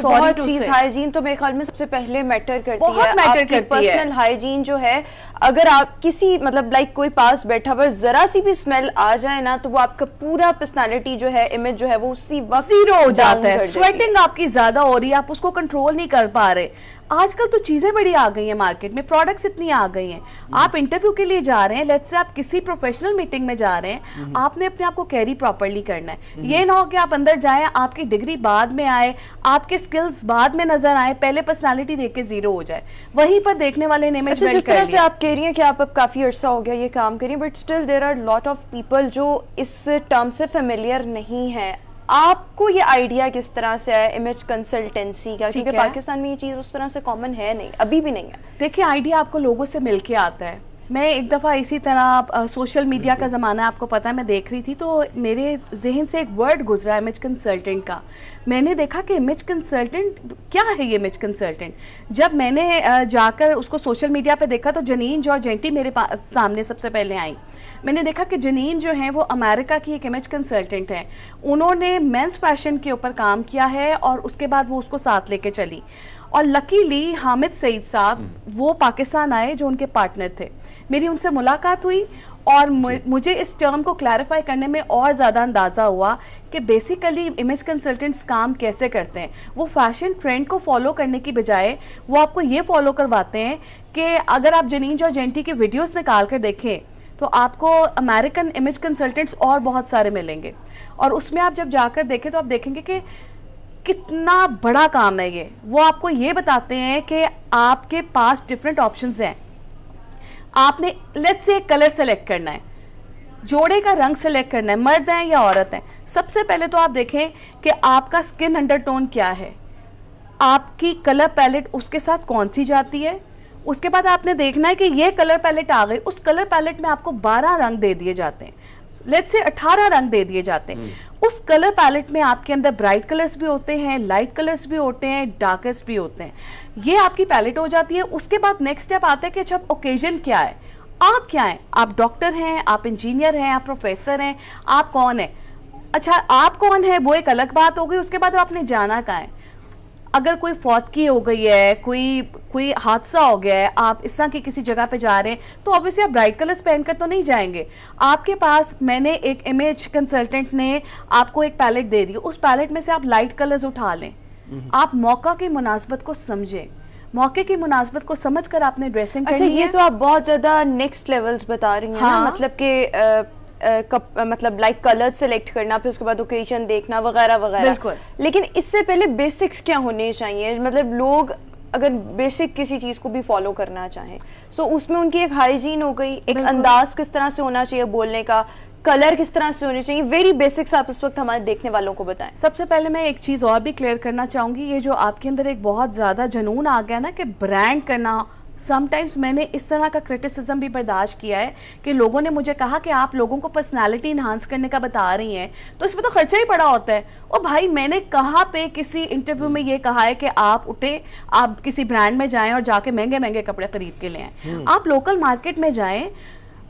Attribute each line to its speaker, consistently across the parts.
Speaker 1: बहुत चीज हाइजीन तो मेरे ख्याल में सबसे पहले मैटर करती बहुत है मैटर करती पर्सनल हाइजीन जो है अगर आप किसी मतलब लाइक कोई पास बैठा हुआ जरा सी भी स्मेल आ जाए ना
Speaker 2: तो वो आपका पूरा पर्सनालिटी जो है इमेज जो है वो उसी वक्त जीरो हो जाता है स्वेटिंग आपकी ज्यादा हो रही है आप उसको कंट्रोल नहीं कर पा रहे आजकल तो चीज़ें बड़ी आ गई हैं मार्केट में प्रोडक्ट्स इतनी आ गई हैं आप इंटरव्यू के लिए जा रहे हैं लेट्स से आप किसी प्रोफेशनल मीटिंग में जा रहे हैं हम्म। आपने अपने आप को कैरी प्रॉपरली करना है हम्म। ये ना हो कि आप अंदर जाएं आपकी डिग्री बाद में आए आपके स्किल्स बाद में नजर आए पहले पर्सनालिटी देख के जीरो हो जाए वहीं पर देखने वाले ने अच्छा, जिस तरह से आप कह रही हैं कि आप अब काफ़ी अर्सा हो गया ये काम करिए but still there are lot of people जो
Speaker 1: इस टर्म से फेमिलियर नहीं है आपको ये आइडिया किस तरह से है इमेज
Speaker 2: कंसल्टेंसी का क्योंकि पाकिस्तान में ये चीज़ उस तरह से कॉमन है नहीं अभी भी नहीं है देखिए आइडिया आपको लोगों से मिलके आता है मैं एक दफ़ा इसी तरह आ, सोशल मीडिया का ज़माना आपको पता है मैं देख रही थी तो मेरे जहन से एक वर्ड गुजरा इमेज कंसल्टेंट का मैंने देखा कि इमेज कंसल्टेंट क्या है ये इमेज कंसल्टेंट जब मैंने जाकर उसको सोशल मीडिया पे देखा तो जनीन जो जेंटी मेरे सामने सबसे पहले आई मैंने देखा कि जनीन जो है वो अमेरिका की एक इमेज कंसल्टेंट हैं उन्होंने मेंस फैशन के ऊपर काम किया है और उसके बाद वो उसको साथ लेके चली और लकीली हामिद सईद साहब हम्म। वो पाकिस्तान आए जो उनके पार्टनर थे मेरी उनसे मुलाकात हुई और मुझे इस टर्म को क्लैरिफाई करने में और ज़्यादा अंदाज़ा हुआ कि बेसिकली इमेज कंसल्टेंट्स काम कैसे करते हैं वो फैशन ट्रेंड को फॉलो करने की बजाय वो आपको ये फॉलो करवाते हैं कि अगर आप जनीज और जेंटी के वीडियोस निकाल कर देखें तो आपको अमेरिकन इमेज कंसल्टेंट्स और बहुत सारे मिलेंगे और उसमें आप जब जाकर देखें तो आप देखेंगे कि कितना बड़ा काम है ये वो आपको ये बताते हैं कि आपके पास डिफरेंट ऑप्शंस हैं आपने लेट्स से कलर सेलेक्ट करना है जोड़े का रंग सेलेक्ट करना है मर्द है या औरत हैं सबसे पहले तो आप देखें कि आपका स्किन अंडरटोन क्या है आपकी कलर पैलेट उसके साथ कौन सी जाती है उसके बाद आपने देखना है कि ये कलर पैलेट आ गई उस कलर पैलेट में आपको 12 रंग दे दिए जाते हैं लेट से 18 रंग दे दिए जाते हैं हम्म। उस कलर पैलेट में आपके अंदर ब्राइट कलर्स भी होते हैं लाइट कलर्स भी होते हैं डार्केस्ट भी होते हैं ये आपकी पैलेट हो जाती है उसके बाद नेक्स्ट स्टेप आता है कि अच्छा ओकेजन क्या है आप क्या हैं आप डॉक्टर हैं आप इंजीनियर हैं आप प्रोफेसर हैं आप कौन है अच्छा आप कौन है वो एक अलग बात हो गई उसके बाद आपने जाना कहाँ है अगर कोई फौज की हो गई है कोई कोई हादसा हो गया है आप इस तरह की किसी जगह पे जा रहे हैं तो ऑब्वियसली आप ब्राइट कलर्स पहनकर तो नहीं जाएंगे आपके पास मैंने एक इमेज कंसल्टेंट ने आपको एक पैलेट दे दी उस पैलेट में से आप लाइट कलर्स उठा लें हम्म। आप मौका की मुनासबत को समझें मौके की मुनासबत को समझ कर आपने ड्रेसिंग अच्छा ये तो
Speaker 1: आप बहुत ज्यादा नेक्स्ट लेवल्स बता रही हैं हाँ? मतलब कि कप, मतलब लाइक कलर सेलेक्ट करना फिर उसके बाद ओकेजन देखना वगैरह वगैरह लेकिन इससे पहले बेसिक्स क्या होने चाहिए मतलब लोग अगर बेसिक किसी चीज़ को भी फॉलो करना चाहें सो so, उसमें उनकी एक हाइजीन हो गई एक अंदाज किस तरह से होना चाहिए बोलने का कलर किस तरह से
Speaker 2: होने चाहिए वेरी बेसिक्स आप इस वक्त हमारे देखने वालों को बताएं सबसे पहले मैं एक चीज़ और भी क्लियर करना चाहूंगी ये जो आपके अंदर एक बहुत ज़्यादा जनून आ गया ना कि ब्रांड करना समटाइम्स मैंने इस तरह का क्रिटिसिज्म भी बर्दाश्त किया है कि लोगों ने मुझे कहा कि आप लोगों को पर्सनालिटी इन्हांस करने का बता रही हैं तो इसमें तो खर्चा ही पड़ा होता है और भाई मैंने कहाँ पे किसी इंटरव्यू में ये कहा है कि आप उठे आप किसी ब्रांड में जाएं और जाके महंगे महंगे कपड़े खरीद के ले आए हम्म। आप लोकल मार्केट में जाएं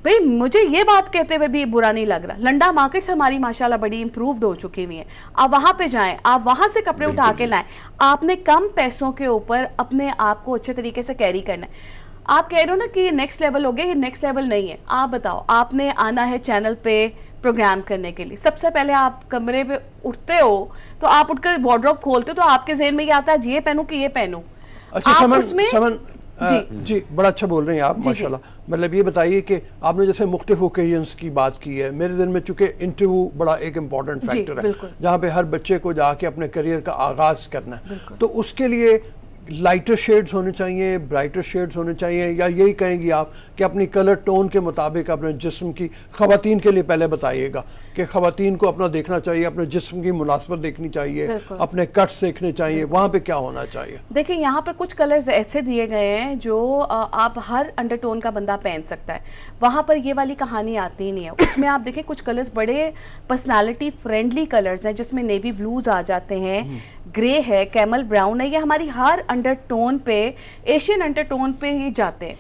Speaker 2: भाई मुझे ये बात कहते हुए भी बुरा नहीं लग रहा लंडा मार्केट्स हमारी माशाला बड़ी इंप्रूव्ड हो चुकी हुई है आप वहां पे जाएं आप वहां से कपड़े उठा के लाएं आपने कम पैसों के ऊपर अपने आप को अच्छे तरीके से कैरी करना है आप कह रहे हो ना कि ये नेक्स्ट लेवल हो गया ये नेक्स्ट लेवल नहीं है आप बताओ आपने आना है चैनल पे प्रोग्राम करने के लिए सबसे पहले आप कमरे पे उठते हो तो आप उठकर वार्ड्रॉप खोलते हो तो आपके जहन में ये आता है ये पहनू कि ये पहनू अच्छा, आप उसमें
Speaker 1: जी जी बड़ा अच्छा बोल रहे हैं आप माशाल्लाह मतलब ये बताइए कि आपने जैसे मुख्तफ ओकेजन की बात की है मेरे दिन में चूंकि इंटरव्यू बड़ा एक इम्पॉर्टेंट फैक्टर है जहाँ पे हर बच्चे को जाके अपने करियर का आगाज करना है तो उसके लिए लाइटर शेड्स होने चाहिए ब्राइटर शेड्स होने चाहिए या यही कहेंगी आप कि अपनी कलर टोन के मुताबिक अपने जिस्म की खातन के लिए पहले बताइएगा कि खातन को अपना देखना चाहिए अपने जिस्म की मुनासबत देखनी चाहिए अपने कट्स देखने चाहिए वहाँ पे क्या होना चाहिए
Speaker 2: देखिए यहाँ पर कुछ कलर्स ऐसे दिए गए हैं जो आप हर अंडर टोन का बंदा पहन सकता है वहाँ पर ये वाली कहानी आती ही नहीं है उसमें आप देखें कुछ कलर्स बड़े पर्सनैलिटी फ्रेंडली कलर्स हैं जिसमें नेवी ब्लूज आ जाते हैं ग्रे हम्म। है कैमल ब्राउन है ये हमारी हर अंडरटोन पे एशियन अंडरटोन पे ही जाते हैं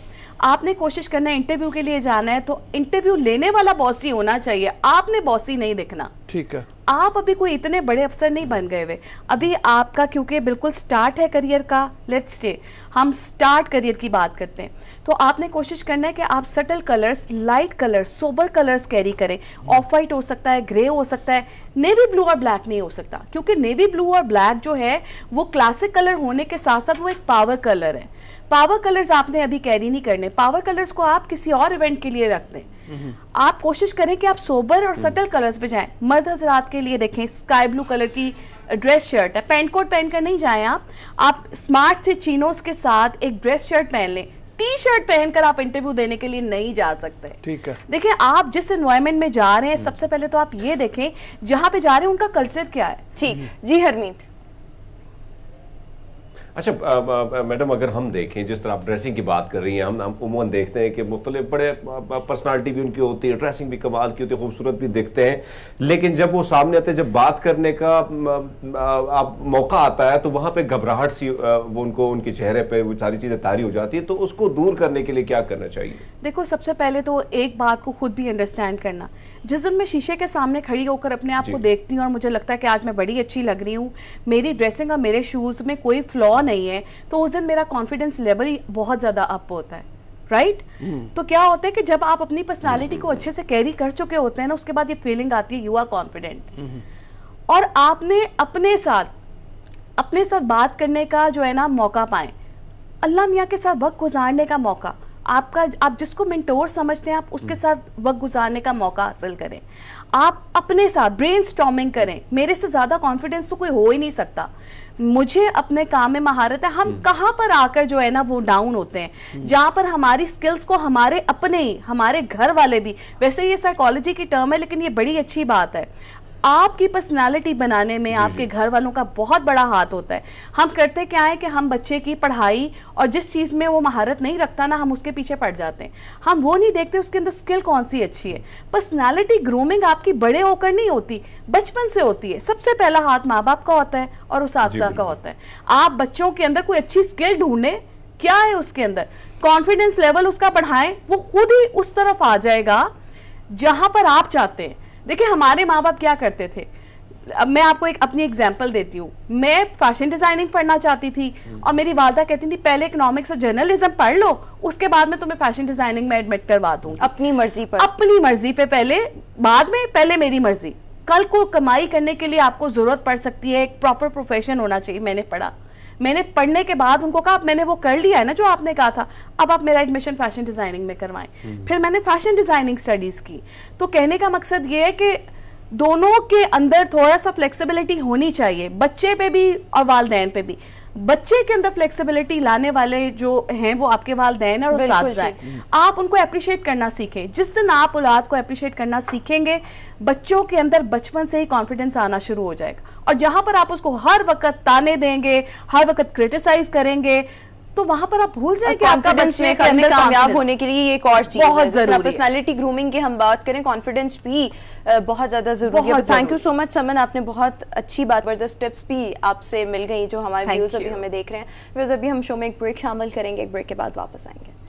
Speaker 2: आपने कोशिश करना है इंटरव्यू के लिए जाना है तो इंटरव्यू लेने वाला बॉसी होना चाहिए आपने बॉसी नहीं देखना ठीक है आप अभी कोई इतने बड़े अफसर नहीं बन गए हुए अभी आपका क्योंकि बिल्कुल स्टार्ट है करियर का लेट्स डे हम स्टार्ट करियर की बात करते हैं तो आपने कोशिश करना है कि आप subtle colours light colours sober colours carry करें ऑफ वाइट हो सकता है ग्रे हो सकता है नेवी ब्लू और ब्लैक नहीं हो सकता क्योंकि नेवी ब्लू और ब्लैक जो है वो क्लासिक कलर होने के साथ साथ वो एक पावर कलर है पावर कलर्स आपने अभी कैरी नहीं करने पावर कलर्स को आप किसी और इवेंट के लिए रख दें आप कोशिश करें कि आप सोबर और सटल कलर्स पे जाएं मर्द हजरात के लिए देखें स्काई ब्लू कलर की ड्रेस शर्ट है पेंट कोट पहनकर नहीं जाएं आप आप स्मार्ट से चीनोस के साथ एक ड्रेस शर्ट पहन लें टी शर्ट पहनकर आप इंटरव्यू देने के लिए नहीं जा सकते ठीक है देखिए आप जिस एनवायरमेंट में जा रहे हैं हम्म। सबसे पहले तो आप ये देखें जहाँ पे जा रहे हैं उनका कल्चर क्या है ठीक हम्म। जी हरमीत
Speaker 1: अच्छा मैडम अगर हम देखें जिस तरह आप ड्रेसिंग की बात कर रही हैं हम हम उमून देखते हैं कि मुख्तलि बड़े पर्सनालिटी भी उनकी होती है ड्रेसिंग भी कमाल की होती है खूबसूरत भी दिखते हैं लेकिन जब वो सामने आते हैं जब बात करने का आप मौका आता है तो वहाँ पर घबराहट सी वो उनको उनके चेहरे पर वो सारी चीज़ें तारी हो जाती है तो उसको दूर करने के लिए क्या
Speaker 2: करना चाहिए देखो सबसे पहले तो एक बात को खुद भी अंडरस्टैंड करना जिस दिन मैं शीशे के सामने खड़ी होकर अपने आप को देखती हूँ और मुझे लगता है कि आज मैं बड़ी अच्छी लग रही हूँ मेरी ड्रेसिंग और मेरे शूज़ में कोई फ्लॉ नहीं है तो उस दिन मेरा कॉन्फिडेंस लेवल ही बहुत ज़्यादा अप होता है राइट right? hmm. तो क्या होता है कि जब आप अपनी पर्सनालिटी हम्म, hmm. को हम्म, अच्छे से कैरी कर चुके होते हैं ना उसके बाद ये फीलिंग आती है यू आर कॉन्फिडेंट और आपने अपने साथ अपने साथ बात करने का जो है ना मौका पाए अल्लाह मियाँ के साथ वक्त गुजारने का मौका आपका आप जिसको मिनटोर समझते हैं आप उसके हम्म। साथ वक्त गुजारने का मौका हासिल करें आप अपने साथ ब्रेन करें मेरे से ज़्यादा कॉन्फिडेंस तो कोई हो ही नहीं सकता मुझे अपने काम में महारत है हम हम्म। कहाँ पर आकर जो है ना वो डाउन होते हैं हम्म। जहां पर हमारी स्किल्स को हमारे अपने हमारे घर वाले भी वैसे ये साइकोलॉजी की टर्म है लेकिन ये बड़ी अच्छी बात है आपकी पर्सनालिटी बनाने में आपके घर वालों का बहुत बड़ा हाथ होता है हम करते क्या है कि हम बच्चे की पढ़ाई और जिस चीज़ में वो महारत नहीं रखता ना हम उसके पीछे पड़ जाते हैं हम वो नहीं देखते उसके अंदर स्किल कौन सी अच्छी है पर्सनैलिटी ग्रूमिंग आपकी बड़े होकर नहीं होती बचपन से होती है सबसे पहला हाथ माँ बाप का होता है और उस हादसा का होता है आप बच्चों के अंदर कोई अच्छी स्किल ढूंढे क्या है उसके अंदर कॉन्फिडेंस लेवल उसका बढ़ाएं वो खुद ही उस तरफ आ जाएगा जहां पर आप चाहते हैं देखिए हमारे माँ बाप क्या करते थे अब मैं आपको एक अपनी एग्जाम्पल देती हूँ मैं फैशन डिजाइनिंग पढ़ना चाहती थी हम्म। और मेरी वालदा कहती थी पहले इकोनॉमिक्स और जर्नलिज्म पढ़ लो उसके बाद में तुम्हें फैशन डिजाइनिंग में एडमिट करवा दू अपनी मर्जी पर अपनी मर्जी पे पहले बाद में पहले मेरी मर्जी कल को कमाई करने के लिए आपको जरूरत पड़ सकती है एक प्रॉपर प्रोफेशन होना चाहिए मैंने पढ़ा मैंने पढ़ने के बाद उनको कहा मैंने वो कर लिया है ना जो आपने कहा था अब आप मेरा एडमिशन फैशन डिज़ाइनिंग में करवाएं हम्म। फिर मैंने फैशन डिज़ाइनिंग स्टडीज़ की तो कहने का मकसद ये है कि दोनों के अंदर थोड़ा सा फ्लेक्सिबिलिटी होनी चाहिए बच्चे पे भी और वालदेन पे भी बच्चे के अंदर फ्लेक्सिबिलिटी लाने वाले जो हैं वो आपके वालदेन और उस्ताद हैं आप उनको अप्रिशिएट करना सीखें जिस दिन आप औलाद को अप्रिशिएट करना सीखेंगे बच्चों के अंदर बचपन से ही कॉन्फिडेंस आना शुरू हो जाएगा और जहां पर आप उसको हर वक्त ताने देंगे हर वक्त क्रिटिसाइज करेंगे तो वहां पर आप भूल जाए कामयाब होने के लिए एक और चीज बहुत जरूरी ग्रूमिंग की हम बात करें कॉन्फिडेंस भी बहुत ज्यादा
Speaker 1: जरूरी है thank you so much Suman आपने बहुत अच्छी बात जबरदस्त टिप्स भी आपसे मिल गई जो हमारे व्यूज अभी हमें देख रहे हैं व्यूज अभी हम शो में एक ब्रेक शामिल करेंगे एक ब्रेक के बाद वापस आएंगे